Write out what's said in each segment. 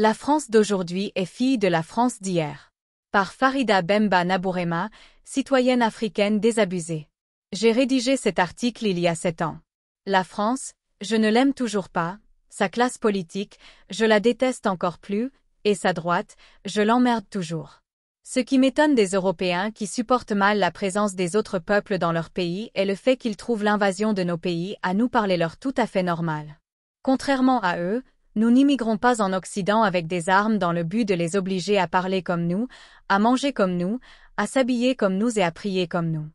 La France d'aujourd'hui est fille de la France d'hier. Par Farida Bemba Nabourema, citoyenne africaine désabusée. J'ai rédigé cet article il y a sept ans. La France, je ne l'aime toujours pas, sa classe politique, je la déteste encore plus, et sa droite, je l'emmerde toujours. Ce qui m'étonne des Européens qui supportent mal la présence des autres peuples dans leur pays est le fait qu'ils trouvent l'invasion de nos pays à nous parler leur tout à fait normal. Contrairement à eux, nous n'immigrons pas en Occident avec des armes dans le but de les obliger à parler comme nous, à manger comme nous, à s'habiller comme nous et à prier comme nous.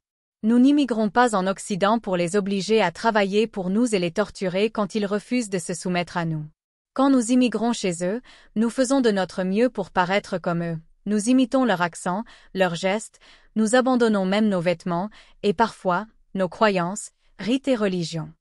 Nous n'immigrons pas en Occident pour les obliger à travailler pour nous et les torturer quand ils refusent de se soumettre à nous. Quand nous immigrons chez eux, nous faisons de notre mieux pour paraître comme eux. Nous imitons leur accent, leurs gestes, nous abandonnons même nos vêtements, et parfois, nos croyances, rites et religions.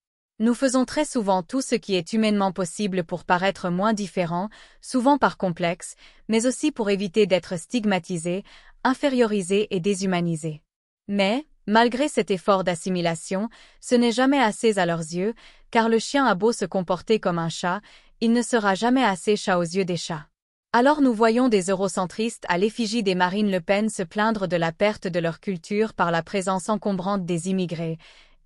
Nous faisons très souvent tout ce qui est humainement possible pour paraître moins différents, souvent par complexe, mais aussi pour éviter d'être stigmatisés, infériorisés et déshumanisés. Mais, malgré cet effort d'assimilation, ce n'est jamais assez à leurs yeux, car le chien a beau se comporter comme un chat, il ne sera jamais assez chat aux yeux des chats. Alors nous voyons des eurocentristes à l'effigie des Marine Le Pen se plaindre de la perte de leur culture par la présence encombrante des immigrés,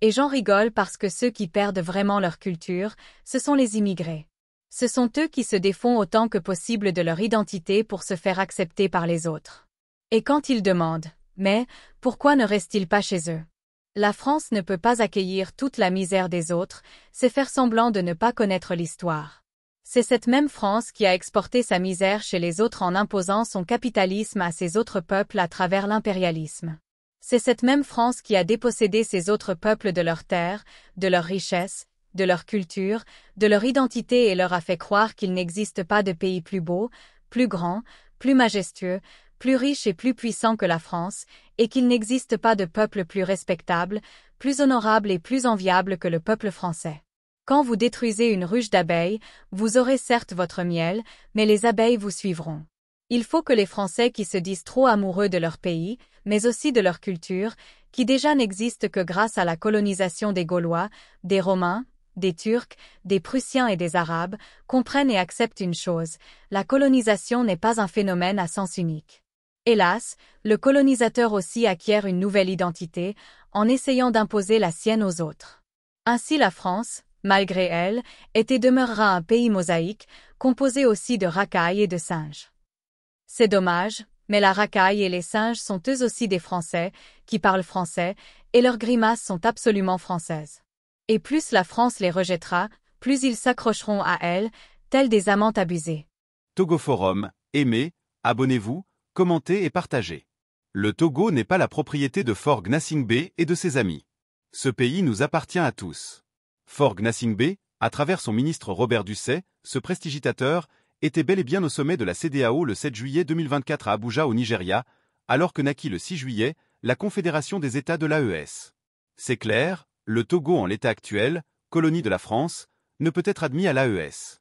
et j'en rigole parce que ceux qui perdent vraiment leur culture, ce sont les immigrés. Ce sont eux qui se défont autant que possible de leur identité pour se faire accepter par les autres. Et quand ils demandent, mais, pourquoi ne restent-ils pas chez eux La France ne peut pas accueillir toute la misère des autres, c'est faire semblant de ne pas connaître l'histoire. C'est cette même France qui a exporté sa misère chez les autres en imposant son capitalisme à ses autres peuples à travers l'impérialisme. C'est cette même France qui a dépossédé ces autres peuples de leurs terres, de leurs richesses, de leur culture, de leur identité et leur a fait croire qu'il n'existe pas de pays plus beau, plus grand, plus majestueux, plus riche et plus puissant que la France, et qu'il n'existe pas de peuple plus respectable, plus honorable et plus enviable que le peuple français. Quand vous détruisez une ruche d'abeilles, vous aurez certes votre miel, mais les abeilles vous suivront. Il faut que les Français qui se disent trop amoureux de leur pays, mais aussi de leur culture, qui déjà n'existe que grâce à la colonisation des Gaulois, des Romains, des Turcs, des Prussiens et des Arabes, comprennent et acceptent une chose, la colonisation n'est pas un phénomène à sens unique. Hélas, le colonisateur aussi acquiert une nouvelle identité, en essayant d'imposer la sienne aux autres. Ainsi la France, malgré elle, était demeurera un pays mosaïque, composé aussi de racailles et de singes. C'est dommage, mais la racaille et les singes sont eux aussi des Français, qui parlent français, et leurs grimaces sont absolument françaises. Et plus la France les rejettera, plus ils s'accrocheront à elle, tels des amants abusés. Togo Forum, aimez, abonnez-vous, commentez et partagez. Le Togo n'est pas la propriété de Fort Gnassingbé et de ses amis. Ce pays nous appartient à tous. Fort Gnassingbé, à travers son ministre Robert Dusset, ce prestigitateur, était bel et bien au sommet de la CDAO le 7 juillet 2024 à Abuja au Nigeria, alors que naquit le 6 juillet la Confédération des États de l'AES. C'est clair, le Togo en l'état actuel, colonie de la France, ne peut être admis à l'AES.